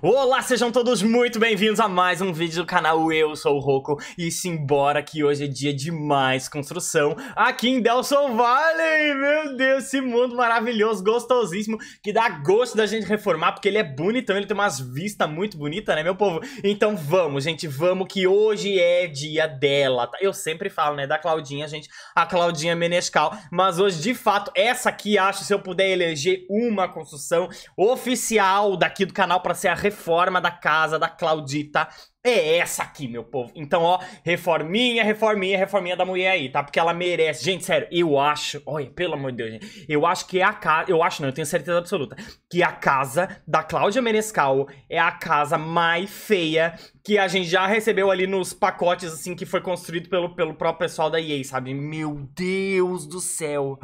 Olá, sejam todos muito bem-vindos a mais um vídeo do canal Eu Sou o Roco E simbora que hoje é dia de mais construção aqui em Delson Valley Meu Deus, esse mundo maravilhoso, gostosíssimo Que dá gosto da gente reformar porque ele é bonitão, ele tem umas vistas muito bonitas, né meu povo? Então vamos, gente, vamos que hoje é dia dela tá? Eu sempre falo, né, da Claudinha, gente, a Claudinha Menescal Mas hoje, de fato, essa aqui acho, se eu puder eleger uma construção oficial daqui do canal pra ser a reforma da casa da Claudita é essa aqui, meu povo. Então, ó, reforminha, reforminha, reforminha da mulher aí, tá? Porque ela merece. Gente, sério, eu acho. Olha, pelo amor de Deus, gente. Eu acho que é a casa. Eu acho, não, eu tenho certeza absoluta. Que a casa da Cláudia Menescal é a casa mais feia que a gente já recebeu ali nos pacotes, assim, que foi construído pelo, pelo próprio pessoal da EA, sabe? Meu Deus do céu.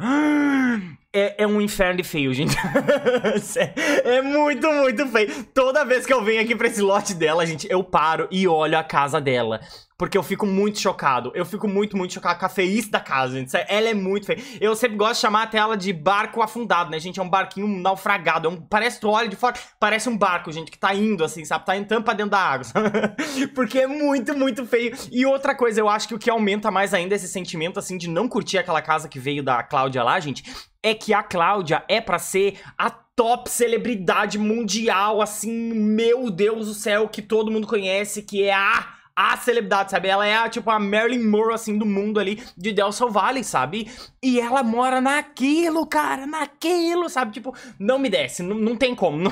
É, é um inferno de feio, gente. é muito, muito feio. Toda vez que eu venho aqui pra esse lote dela, gente, eu paro e olho a casa dela. Porque eu fico muito chocado. Eu fico muito, muito chocado com a feice da casa, gente. Ela é muito feia. Eu sempre gosto de chamar até ela de barco afundado, né, gente? É um barquinho naufragado. É um... Parece, tu olha de fora, parece um barco, gente, que tá indo, assim, sabe? Tá entrando pra dentro da água, Porque é muito, muito feio. E outra coisa, eu acho que o que aumenta mais ainda esse sentimento, assim, de não curtir aquela casa que veio da Cláudia lá, gente, é que a Cláudia é para ser a top celebridade mundial, assim, meu Deus do céu, que todo mundo conhece, que é a a celebridade, sabe? Ela é tipo a Marilyn Monroe, assim, do mundo ali, de Delson Valley, sabe? E ela mora naquilo, cara, naquilo, sabe? Tipo, não me desce, não, não tem como,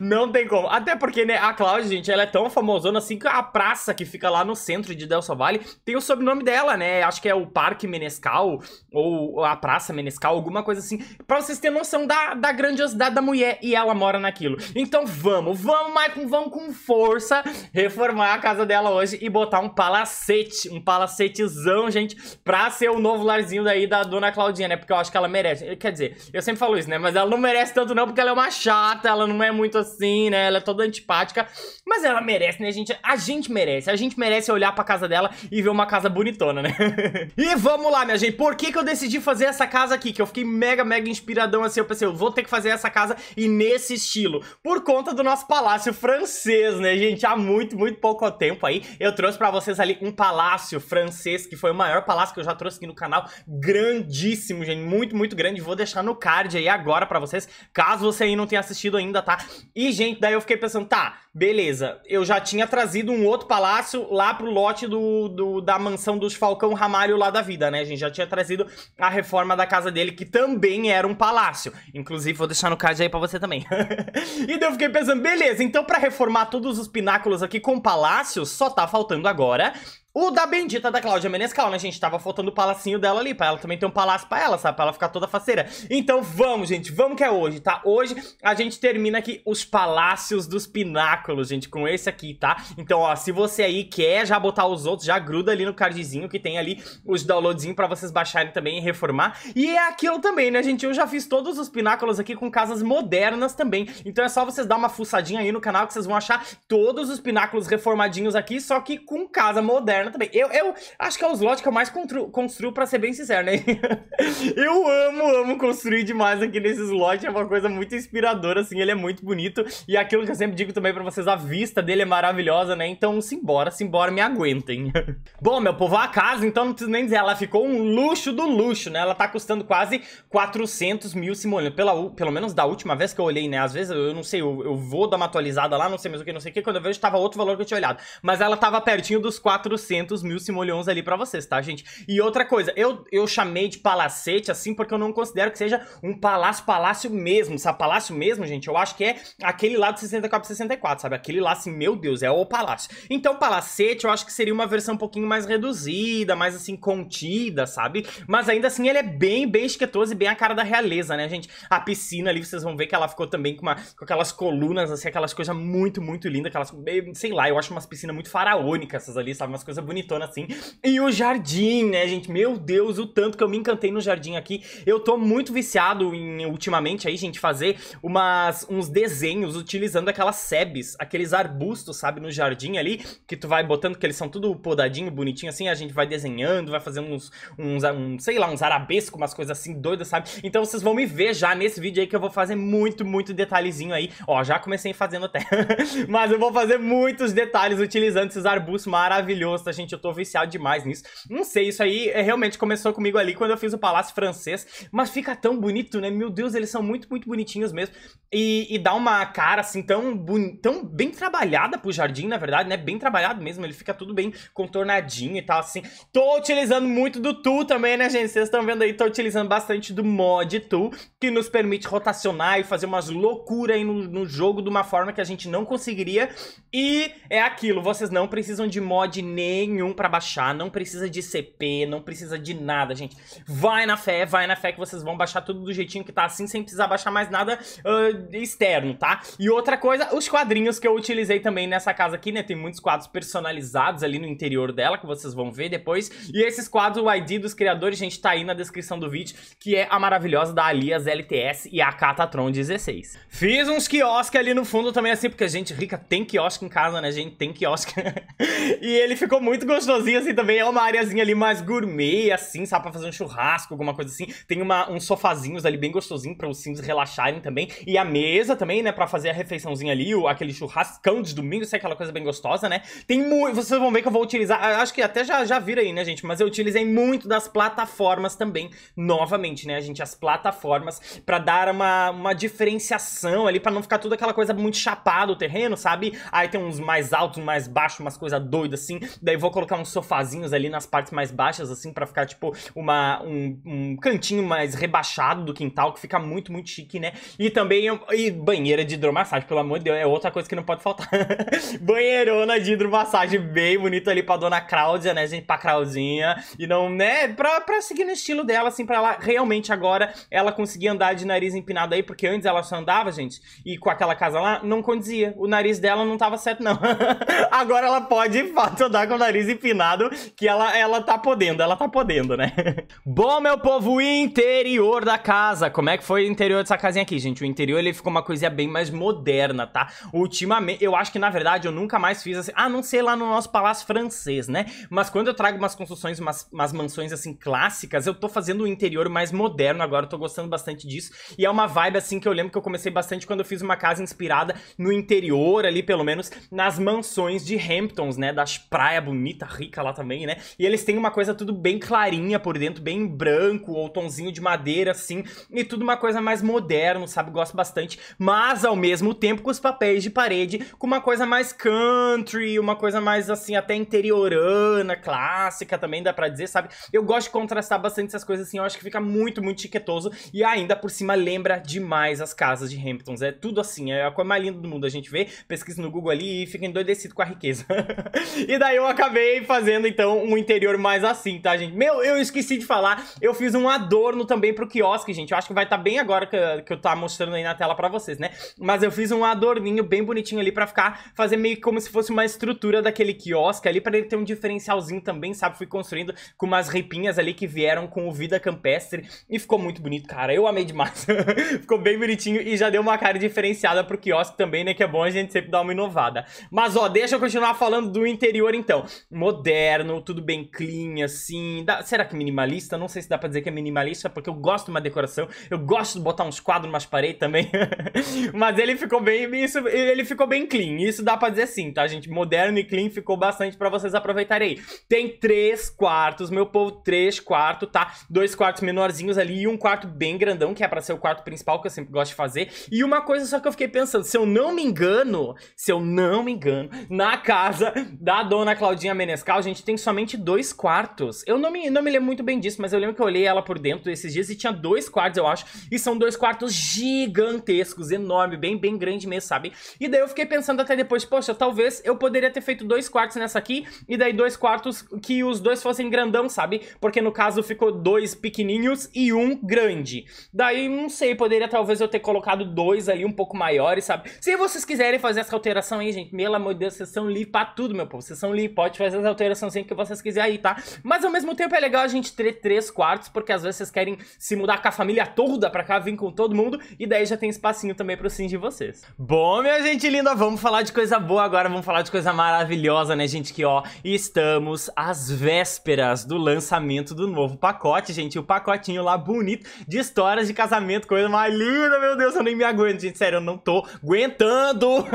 não, não tem como. Até porque, né, a Cláudia, gente, ela é tão famosona assim que a praça que fica lá no centro de Delson Valley tem o sobrenome dela, né? Acho que é o Parque Menescal, ou a Praça Menescal, alguma coisa assim, pra vocês terem noção da, da grandiosidade da mulher, e ela mora naquilo. Então vamos, vamos, Maicon, vamos com força reformar a casa dela hoje e botar um palacete, um palacetezão, gente, pra ser o novo larzinho daí da dona Claudinha, né? Porque eu acho que ela merece. Quer dizer, eu sempre falo isso, né? Mas ela não merece tanto não, porque ela é uma chata, ela não é muito assim, né? Ela é toda antipática, mas ela merece, né, gente? A gente merece, a gente merece olhar pra casa dela e ver uma casa bonitona, né? e vamos lá, minha gente, por que que eu decidi fazer essa casa aqui? Que eu fiquei mega, mega inspiradão assim, eu pensei, eu vou ter que fazer essa casa e nesse estilo. Por conta do nosso palácio francês, né, gente? Há muito, muito pouco tempo aí eu trouxe para vocês ali um palácio francês, que foi o maior palácio que eu já trouxe aqui no canal, grandíssimo, gente, muito, muito grande, vou deixar no card aí agora para vocês, caso você aí não tenha assistido ainda, tá? E, gente, daí eu fiquei pensando, tá, beleza, eu já tinha trazido um outro palácio lá pro lote do, do da mansão dos Falcão Ramalho lá da vida, né, gente? Já tinha trazido a reforma da casa dele, que também era um palácio. Inclusive, vou deixar no card aí pra você também. e daí eu fiquei pensando, beleza, então pra reformar todos os pináculos aqui com palácios, só tá faltando agora o da bendita da Cláudia Menescal, né, gente? Tava faltando o palacinho dela ali, pra ela também ter um palácio pra ela, sabe? Pra ela ficar toda faceira. Então vamos, gente, vamos que é hoje, tá? Hoje a gente termina aqui os palácios dos pináculos, gente, com esse aqui, tá? Então, ó, se você aí quer já botar os outros, já gruda ali no cardzinho que tem ali os downloadzinhos pra vocês baixarem também e reformar. E é aquilo também, né, gente? Eu já fiz todos os pináculos aqui com casas modernas também. Então é só vocês dar uma fuçadinha aí no canal que vocês vão achar todos os pináculos reformadinhos aqui, só que com casa moderna também. Eu, eu acho que é o slot que eu mais construo, construo pra ser bem sincero, né? eu amo, amo construir demais aqui nesse slot. É uma coisa muito inspiradora, assim. Ele é muito bonito. E aquilo que eu sempre digo também pra vocês, a vista dele é maravilhosa, né? Então, simbora, simbora, me aguentem. Bom, meu povo, a casa, então não preciso nem dizer. Ela ficou um luxo do luxo, né? Ela tá custando quase 400 mil simoleons. Pela, pelo menos da última vez que eu olhei, né? Às vezes, eu, não sei, eu, eu vou dar uma atualizada lá, não sei mais o que, não sei o que. Quando eu vejo, tava outro valor que eu tinha olhado. Mas ela tava pertinho dos 400. 800 mil simoleons ali pra vocês, tá, gente? E outra coisa, eu, eu chamei de palacete assim porque eu não considero que seja um palácio, palácio mesmo, sabe? Palácio mesmo, gente, eu acho que é aquele lá do 64 64, sabe? Aquele lá, assim, meu Deus, é o palácio. Então, palacete eu acho que seria uma versão um pouquinho mais reduzida, mais, assim, contida, sabe? Mas ainda assim, ele é bem, bem esquetoso e bem a cara da realeza, né, gente? A piscina ali, vocês vão ver que ela ficou também com, uma, com aquelas colunas, assim, aquelas coisas muito, muito lindas, aquelas, sei lá, eu acho umas piscinas muito faraônicas essas ali, sabe? Umas coisas coisa bonitona assim. E o jardim, né, gente? Meu Deus, o tanto que eu me encantei no jardim aqui. Eu tô muito viciado em, ultimamente aí, gente, fazer umas, uns desenhos utilizando aquelas sebes, aqueles arbustos, sabe, no jardim ali, que tu vai botando, que eles são tudo podadinho, bonitinho assim, a gente vai desenhando, vai fazendo uns, uns um, sei lá, uns arabescos, umas coisas assim doidas, sabe? Então vocês vão me ver já nesse vídeo aí que eu vou fazer muito, muito detalhezinho aí. Ó, já comecei fazendo até. Mas eu vou fazer muitos detalhes utilizando esses arbustos maravilhosos, tá, nossa, gente, eu tô viciado demais nisso. Não sei, isso aí é, realmente começou comigo ali quando eu fiz o Palácio Francês, mas fica tão bonito, né? Meu Deus, eles são muito, muito bonitinhos mesmo. E, e dá uma cara, assim, tão, tão bem trabalhada pro jardim, na verdade, né? Bem trabalhado mesmo, ele fica tudo bem contornadinho e tal, assim. Tô utilizando muito do tool também, né, gente? Vocês estão vendo aí, tô utilizando bastante do mod tool, que nos permite rotacionar e fazer umas loucuras aí no, no jogo de uma forma que a gente não conseguiria. E é aquilo, vocês não precisam de mod nem nenhum para baixar, não precisa de CP, não precisa de nada, gente. Vai na fé, vai na fé que vocês vão baixar tudo do jeitinho que tá assim, sem precisar baixar mais nada uh, externo, tá? E outra coisa, os quadrinhos que eu utilizei também nessa casa aqui, né? Tem muitos quadros personalizados ali no interior dela, que vocês vão ver depois. E esses quadros, o ID dos criadores, gente, tá aí na descrição do vídeo, que é a maravilhosa da Alias LTS e a Catatron 16. Fiz uns quiosques ali no fundo também, assim, porque a gente rica tem quiosque em casa, né, gente? Tem quiosque. e ele ficou muito muito gostosinho, assim, também. É uma areazinha ali mais gourmet, assim, sabe? Pra fazer um churrasco, alguma coisa assim. Tem uma, uns sofazinhos ali bem gostosinho pra os sims relaxarem também. E a mesa também, né? Pra fazer a refeiçãozinha ali, o, aquele churrascão de domingo, sei é aquela coisa bem gostosa, né? Tem muito... Vocês vão ver que eu vou utilizar... Acho que até já, já vira aí, né, gente? Mas eu utilizei muito das plataformas também, novamente, né, gente? As plataformas pra dar uma, uma diferenciação ali, pra não ficar tudo aquela coisa muito chapada o terreno, sabe? Aí tem uns mais altos, mais baixos, umas coisas doidas assim. Daí vou colocar uns sofazinhos ali nas partes mais baixas, assim, para ficar, tipo, uma, um, um, cantinho mais rebaixado do quintal, que fica muito, muito chique, né? E também e banheira de hidromassagem, pelo amor de Deus, é outra coisa que não pode faltar. Banheirona de hidromassagem, bem bonito ali pra dona Cláudia, né, gente? Pra Claudinha. E não, né? Pra, pra seguir no estilo dela, assim, pra ela realmente agora ela conseguir andar de nariz empinado aí, porque antes ela só andava, gente, e com aquela casa lá, não condizia. O nariz dela não tava certo, não. agora ela pode, de fato, andar com nariz empinado que ela, ela tá podendo, ela tá podendo, né? Bom, meu povo, interior da casa. Como é que foi o interior dessa casinha aqui, gente? O interior, ele ficou uma coisinha bem mais moderna, tá? Ultimamente, eu acho que, na verdade, eu nunca mais fiz assim... Ah, não sei lá no nosso palácio francês, né? Mas quando eu trago umas construções, umas, umas mansões, assim, clássicas, eu tô fazendo um interior mais moderno agora, eu tô gostando bastante disso. E é uma vibe, assim, que eu lembro que eu comecei bastante quando eu fiz uma casa inspirada no interior, ali, pelo menos, nas mansões de Hamptons, né? Das praias bonita, rica lá também, né? E eles têm uma coisa tudo bem clarinha por dentro, bem branco, ou tonzinho de madeira, assim, e tudo uma coisa mais moderno, sabe? Gosto bastante, mas ao mesmo tempo com os papéis de parede, com uma coisa mais country, uma coisa mais, assim, até interiorana, clássica também, dá pra dizer, sabe? Eu gosto de contrastar bastante essas coisas, assim, eu acho que fica muito, muito chiquetoso, e ainda por cima lembra demais as casas de Hamptons, é tudo assim, é a coisa mais linda do mundo, a gente vê, pesquisa no Google ali e fica endoidecido com a riqueza. e daí eu acabei acabei fazendo, então, um interior mais assim, tá, gente? Meu, eu esqueci de falar, eu fiz um adorno também pro quiosque, gente. Eu acho que vai estar tá bem agora que, que eu tá mostrando aí na tela pra vocês, né? Mas eu fiz um adorninho bem bonitinho ali pra ficar, fazer meio como se fosse uma estrutura daquele quiosque ali, pra ele ter um diferencialzinho também, sabe? Fui construindo com umas ripinhas ali que vieram com o Vida Campestre e ficou muito bonito, cara. Eu amei demais. ficou bem bonitinho e já deu uma cara diferenciada pro quiosque também, né? Que é bom a gente sempre dar uma inovada. Mas, ó, deixa eu continuar falando do interior, então moderno, tudo bem clean, assim. Dá, será que minimalista? Não sei se dá pra dizer que é minimalista, porque eu gosto de uma decoração. Eu gosto de botar uns quadros nas paredes também. Mas ele ficou bem. Isso, ele ficou bem clean. Isso dá pra dizer sim, tá, gente? Moderno e clean ficou bastante pra vocês aproveitarem aí. Tem três quartos, meu povo, três quartos, tá? Dois quartos menorzinhos ali e um quarto bem grandão, que é pra ser o quarto principal, que eu sempre gosto de fazer. E uma coisa só que eu fiquei pensando, se eu não me engano, se eu não me engano, na casa da dona Claudinha Claudinha Menescal, gente, tem somente dois quartos. Eu não me, não me lembro muito bem disso, mas eu lembro que eu olhei ela por dentro esses dias e tinha dois quartos, eu acho. E são dois quartos gigantescos, enorme, bem, bem grande mesmo, sabe? E daí eu fiquei pensando até depois, poxa, talvez eu poderia ter feito dois quartos nessa aqui, e daí dois quartos que os dois fossem grandão, sabe? Porque no caso ficou dois pequenininhos e um grande. Daí, não sei, poderia talvez eu ter colocado dois ali um pouco maiores, sabe? Se vocês quiserem fazer essa alteração aí, gente, pelo amor de Deus, vocês são li pra tudo, meu povo. Vocês são li, pode pode fazer as alterações que vocês quiserem aí, tá? Mas ao mesmo tempo é legal a gente ter três quartos, porque às vezes vocês querem se mudar com a família toda pra cá, vir com todo mundo, e daí já tem espacinho também pro sim de vocês. Bom, minha gente linda, vamos falar de coisa boa agora, vamos falar de coisa maravilhosa, né, gente? Que, ó, estamos às vésperas do lançamento do novo pacote, gente. O pacotinho lá bonito de histórias de casamento, coisa mais linda, meu Deus, eu nem me aguento, gente. Sério, eu não tô aguentando.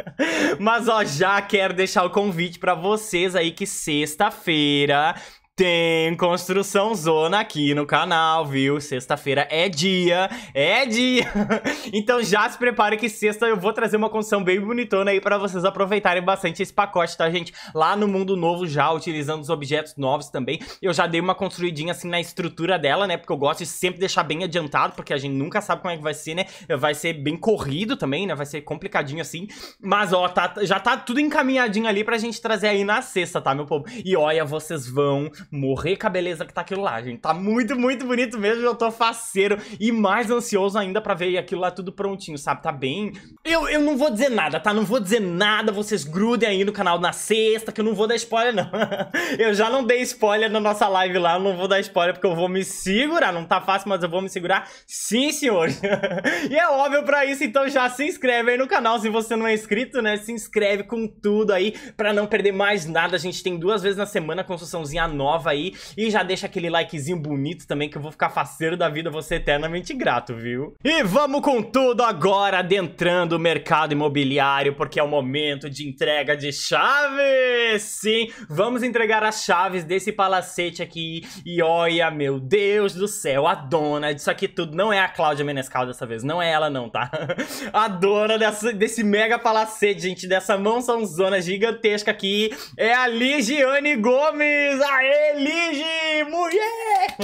Mas, ó, já quero deixar o convite pra você aí que sexta-feira tem construção zona aqui no canal, viu? Sexta-feira é dia, é dia! então já se prepare que sexta eu vou trazer uma construção bem bonitona aí pra vocês aproveitarem bastante esse pacote, tá, gente? Lá no Mundo Novo já, utilizando os objetos novos também, eu já dei uma construidinha assim na estrutura dela, né? Porque eu gosto de sempre deixar bem adiantado, porque a gente nunca sabe como é que vai ser, né? Vai ser bem corrido também, né? Vai ser complicadinho assim. Mas, ó, tá, já tá tudo encaminhadinho ali pra gente trazer aí na sexta, tá, meu povo? E olha, vocês vão morrer com a beleza que tá aquilo lá, gente. Tá muito, muito bonito mesmo, eu tô faceiro e mais ansioso ainda pra ver aquilo lá tudo prontinho, sabe? Tá bem... Eu, eu não vou dizer nada, tá? Não vou dizer nada, vocês grudem aí no canal na sexta, que eu não vou dar spoiler, não. eu já não dei spoiler na nossa live lá, eu não vou dar spoiler porque eu vou me segurar. Não tá fácil, mas eu vou me segurar. Sim, senhor. e é óbvio pra isso, então já se inscreve aí no canal se você não é inscrito, né? Se inscreve com tudo aí pra não perder mais nada. A gente tem duas vezes na semana construçãozinha nova nova aí. E já deixa aquele likezinho bonito também, que eu vou ficar faceiro da vida, você eternamente grato, viu? E vamos com tudo agora, adentrando o mercado imobiliário, porque é o momento de entrega de chaves! Sim, vamos entregar as chaves desse palacete aqui. E olha, meu Deus do céu, a dona disso aqui tudo não é a Cláudia Menescal dessa vez, não é ela não, tá? A dona dessa, desse mega palacete, gente, dessa mansãozona gigantesca aqui é a Ligiane Gomes! Aê! Lige, mulher!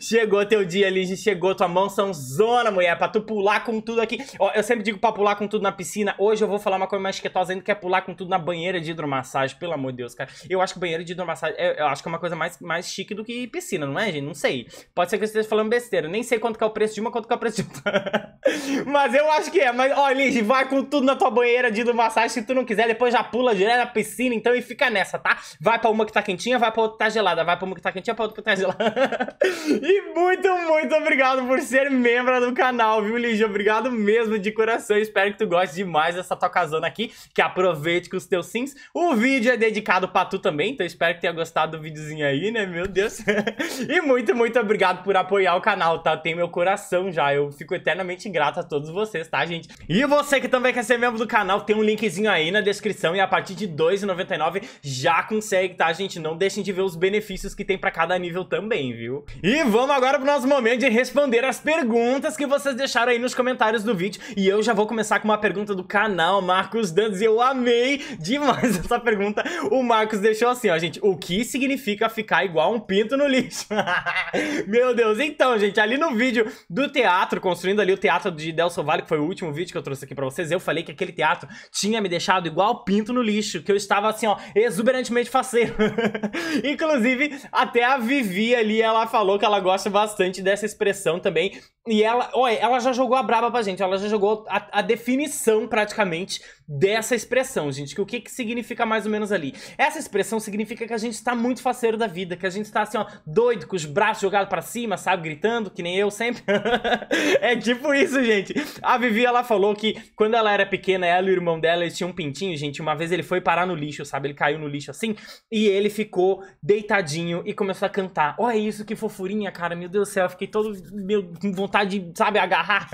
Chegou teu dia, Lige, chegou tua mansão zona, mulher, pra tu pular com tudo aqui. Ó, eu sempre digo pra pular com tudo na piscina. Hoje eu vou falar uma coisa mais esquetosa ainda, que é pular com tudo na banheira de hidromassagem, pelo amor de Deus, cara. Eu acho que banheiro de hidromassagem, é, eu acho que é uma coisa mais, mais chique do que piscina, não é, gente? Não sei. Pode ser que eu esteja falando besteira. Nem sei quanto que é o preço de uma, quanto que é o preço de outra. mas eu acho que é. Mas, ó, Lige, vai com tudo na tua banheira de hidromassagem. Se tu não quiser, depois já pula direto na piscina, então, e fica nessa, tá? Vai pra uma que tá quentinha, vai pra outra que tá gelada gelada, vai pra tá uma que tá quentinha, pra outra que tá gelada. e muito, muito obrigado por ser membro do canal, viu, Lígia? Obrigado mesmo, de coração. Espero que tu goste demais dessa tua casona aqui, que aproveite com os teus sims. O vídeo é dedicado pra tu também, então espero que tenha gostado do videozinho aí, né? Meu Deus. e muito, muito obrigado por apoiar o canal, tá? Tem meu coração já, eu fico eternamente grato a todos vocês, tá, gente? E você que também quer ser membro do canal, tem um linkzinho aí na descrição e a partir de R$2,99 já consegue, tá, gente? Não deixem de ver os benefícios benefícios que tem para cada nível também, viu? E vamos agora pro nosso momento de responder as perguntas que vocês deixaram aí nos comentários do vídeo. E eu já vou começar com uma pergunta do canal, Marcos Dantas. Eu amei demais essa pergunta. O Marcos deixou assim, ó, gente. O que significa ficar igual um pinto no lixo? Meu Deus. Então, gente, ali no vídeo do teatro, construindo ali o teatro de Delso Vale, que foi o último vídeo que eu trouxe aqui pra vocês, eu falei que aquele teatro tinha me deixado igual pinto no lixo, que eu estava assim, ó, exuberantemente faceiro. Inclusive, Inclusive, até a Vivi ali, ela falou que ela gosta bastante dessa expressão também. E ela, olha, ela já jogou a braba pra gente, ela já jogou a, a definição praticamente dessa expressão, gente. Que o que, que significa mais ou menos ali? Essa expressão significa que a gente tá muito faceiro da vida, que a gente tá assim, ó, doido, com os braços jogados para cima, sabe? Gritando, que nem eu sempre. é tipo isso, gente. A Vivi, ela falou que quando ela era pequena, ela e o irmão dela, eles tinham um pintinho, gente. Uma vez ele foi parar no lixo, sabe? Ele caiu no lixo assim e ele ficou deitado e começou a cantar. Olha é isso, que fofurinha, cara. Meu Deus do céu, eu fiquei todo meu, com vontade de, sabe, agarrar.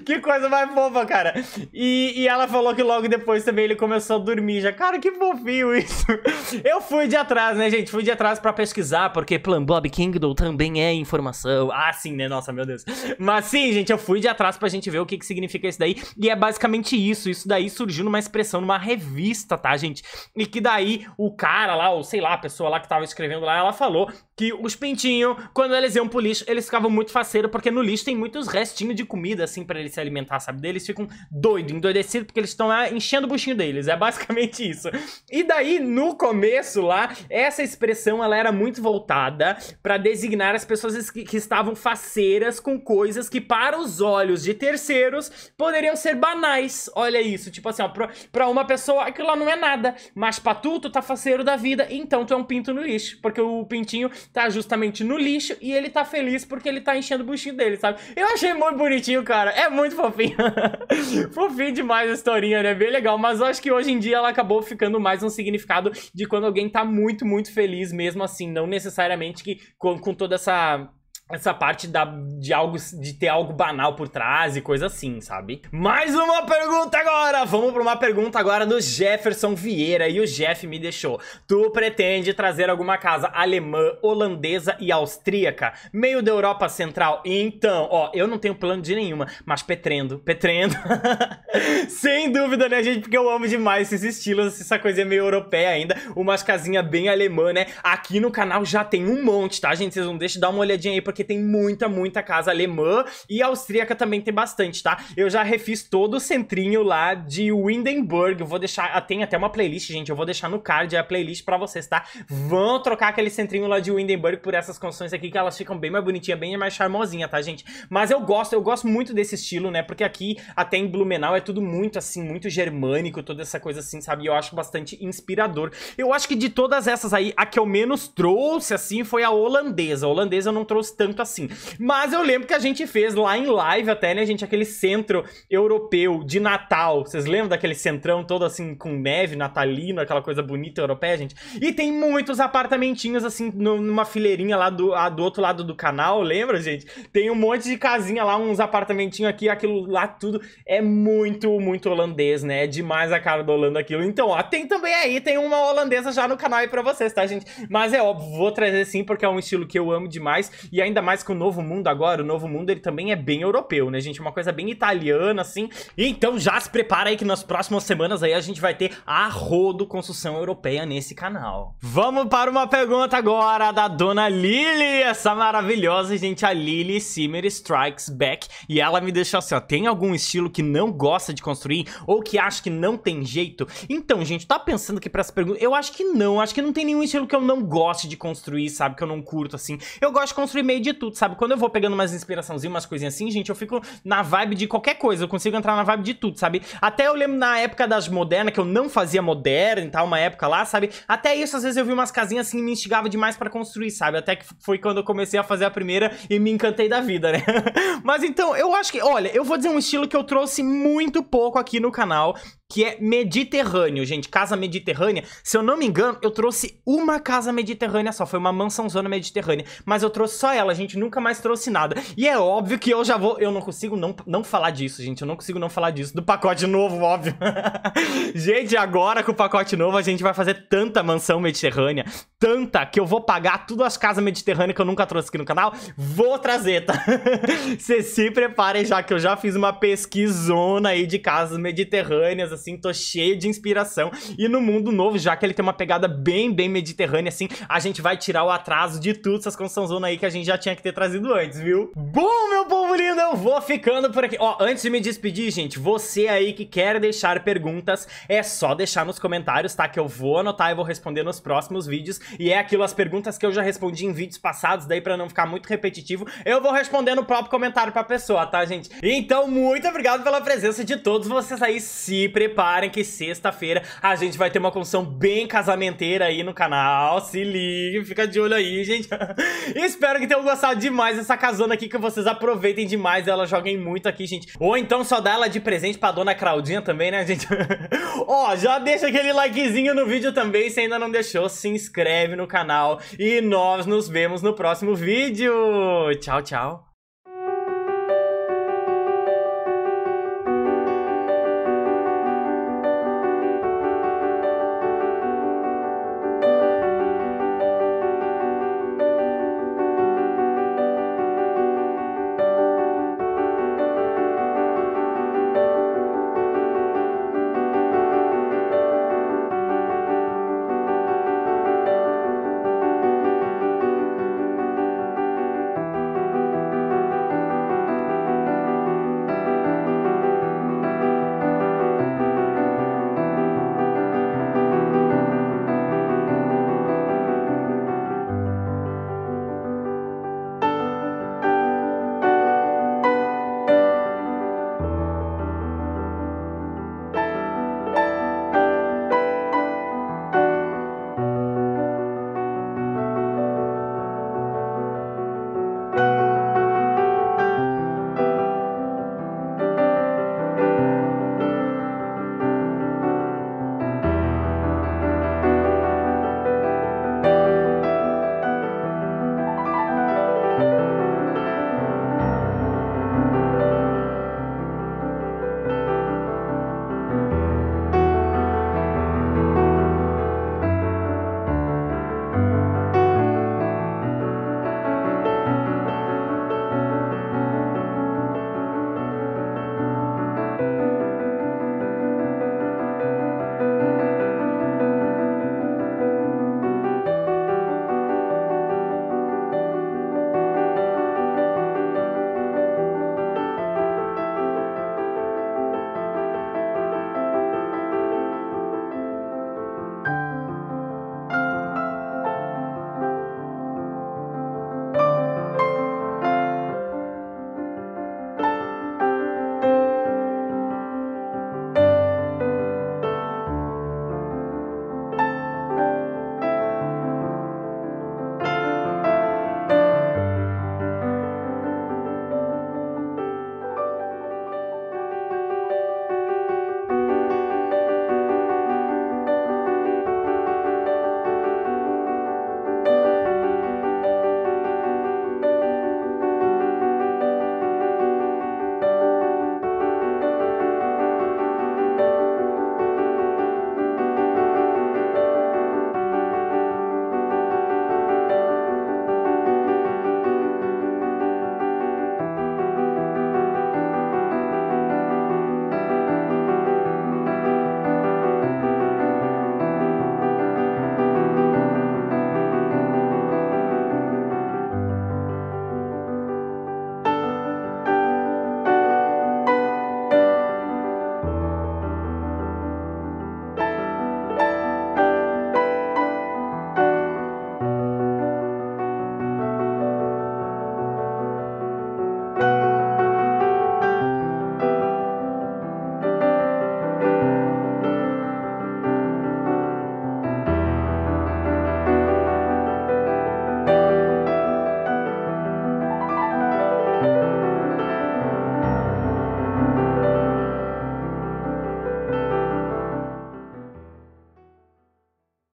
que coisa mais fofa, cara. E, e ela falou que logo depois também ele começou a dormir já. Cara, que fofinho isso. eu fui de atrás, né, gente? Fui de atrás para pesquisar, porque Plan Bob Kingdom também é informação. Ah, sim, né? Nossa, meu Deus. Mas sim, gente, eu fui de atrás pra gente ver o que, que significa isso daí. E é basicamente isso. Isso daí surgiu numa expressão, numa revista, tá, gente? E que daí o cara lá, ou sei lá, a pessoa lá, lá que tava escrevendo lá, ela falou que os pintinhos, quando eles iam pro lixo, eles ficavam muito faceiros, porque no lixo tem muitos restinhos de comida, assim, pra eles se alimentar, sabe? eles ficam doidos, endoidecidos, porque eles estão enchendo o buchinho deles. É basicamente isso. E daí, no começo lá, essa expressão, ela era muito voltada pra designar as pessoas que, que estavam faceiras com coisas que, para os olhos de terceiros, poderiam ser banais. Olha isso, tipo assim, ó, pra, pra uma pessoa, aquilo lá não é nada, mas pra tu, tu tá faceiro da vida, então tu é um pinto pinto no lixo. Porque o pintinho tá justamente no lixo e ele tá feliz porque ele tá enchendo o buchinho dele, sabe? Eu achei muito bonitinho, cara. É muito fofinho. fofinho demais a historinha, né? Bem legal. Mas eu acho que hoje em dia ela acabou ficando mais um significado de quando alguém tá muito, muito feliz mesmo assim. Não necessariamente que com, com toda essa essa parte da, de algo de ter algo banal por trás e coisa assim, sabe? Mais uma pergunta agora! Vamos para uma pergunta agora do Jefferson Vieira e o Jeff me deixou. Tu pretende trazer alguma casa alemã, holandesa e austríaca, meio da Europa Central? Então, ó, eu não tenho plano de nenhuma, mas petrendo, petrendo. Sem dúvida, né, gente? Porque eu amo demais esses estilos, essa coisa meio europeia ainda, umas casinhas bem alemã, né? Aqui no canal já tem um monte, tá, gente? Vocês não deixem dar uma olhadinha aí, porque porque tem muita, muita casa alemã e austríaca também tem bastante, tá? Eu já refiz todo o centrinho lá de Windenburg. Eu vou deixar. Ah, tem até uma playlist, gente. Eu vou deixar no card a playlist pra vocês, tá? Vão trocar aquele centrinho lá de Windenburg por essas canções aqui, que elas ficam bem mais bonitinhas, bem mais charmosinha, tá, gente? Mas eu gosto, eu gosto muito desse estilo, né? Porque aqui, até em Blumenau, é tudo muito assim, muito germânico, toda essa coisa assim, sabe? eu acho bastante inspirador. Eu acho que de todas essas aí, a que eu menos trouxe, assim, foi a holandesa. A holandesa eu não trouxe tanto tanto assim. Mas eu lembro que a gente fez lá em live até, né, gente? Aquele centro europeu de Natal. Vocês lembram daquele centrão todo assim com neve, natalino, aquela coisa bonita europeia, gente? E tem muitos apartamentinhos assim numa fileirinha lá do, do outro lado do canal, lembra, gente? Tem um monte de casinha lá, uns apartamentinhos aqui, aquilo lá tudo. É muito, muito holandês, né? É demais a cara da Holanda aquilo. Então, ó, tem também aí, tem uma holandesa já no canal aí pra vocês, tá, gente? Mas é óbvio, vou trazer sim, porque é um estilo que eu amo demais. E ainda ainda mais que o Novo Mundo agora, o Novo Mundo ele também é bem europeu, né, gente? Uma coisa bem italiana, assim. Então já se prepara aí que nas próximas semanas aí a gente vai ter arrodo construção europeia nesse canal. Vamos para uma pergunta agora da Dona Lily, essa maravilhosa, gente, a Lily Simmer Strikes Back. E ela me deixou assim, ó, tem algum estilo que não gosta de construir ou que acha que não tem jeito? Então, gente, tá pensando que para essa pergunta... Eu acho que não, acho que não tem nenhum estilo que eu não goste de construir, sabe? Que eu não curto, assim. Eu gosto de construir meio de tudo, sabe? Quando eu vou pegando umas inspiraçãozinhas, umas coisinhas assim, gente, eu fico na vibe de qualquer coisa. Eu consigo entrar na vibe de tudo, sabe? Até eu lembro na época das modernas, que eu não fazia moderna e tal, uma época lá, sabe? Até isso, às vezes eu vi umas casinhas assim e me instigava demais pra construir, sabe? Até que foi quando eu comecei a fazer a primeira e me encantei da vida, né? Mas então, eu acho que, olha, eu vou dizer um estilo que eu trouxe muito pouco aqui no canal, que é Mediterrâneo, gente. Casa Mediterrânea. Se eu não me engano, eu trouxe uma casa mediterrânea só. Foi uma mansãozona mediterrânea. Mas eu trouxe só ela, gente. Nunca mais trouxe nada. E é óbvio que eu já vou. Eu não consigo não, não falar disso, gente. Eu não consigo não falar disso. Do pacote novo, óbvio. gente, agora com o pacote novo, a gente vai fazer tanta mansão mediterrânea. Tanta que eu vou pagar tudo as casas mediterrâneas que eu nunca trouxe aqui no canal. Vou trazer, tá? Vocês se preparem já que eu já fiz uma pesquisona aí de casas mediterrâneas assim, tô cheio de inspiração. E no Mundo Novo, já que ele tem uma pegada bem, bem mediterrânea, assim, a gente vai tirar o atraso de tudo essas construções zona aí que a gente já tinha que ter trazido antes, viu? Bom, meu povo lindo, eu vou ficando por aqui. Ó, antes de me despedir, gente, você aí que quer deixar perguntas, é só deixar nos comentários, tá? Que eu vou anotar e vou responder nos próximos vídeos. E é aquilo, as perguntas que eu já respondi em vídeos passados, daí pra não ficar muito repetitivo, eu vou responder no próprio comentário pra pessoa, tá, gente? Então, muito obrigado pela presença de todos vocês aí. Se preparem preparem que sexta-feira a gente vai ter uma comissão bem casamenteira aí no canal. Se liga, fica de olho aí, gente. Espero que tenham gostado demais dessa casona aqui, que vocês aproveitem demais dela, joguem muito aqui, gente. Ou então só dá ela de presente pra dona Claudinha também, né, gente? Ó, já deixa aquele likezinho no vídeo também, se ainda não deixou, se inscreve no canal. E nós nos vemos no próximo vídeo. Tchau, tchau.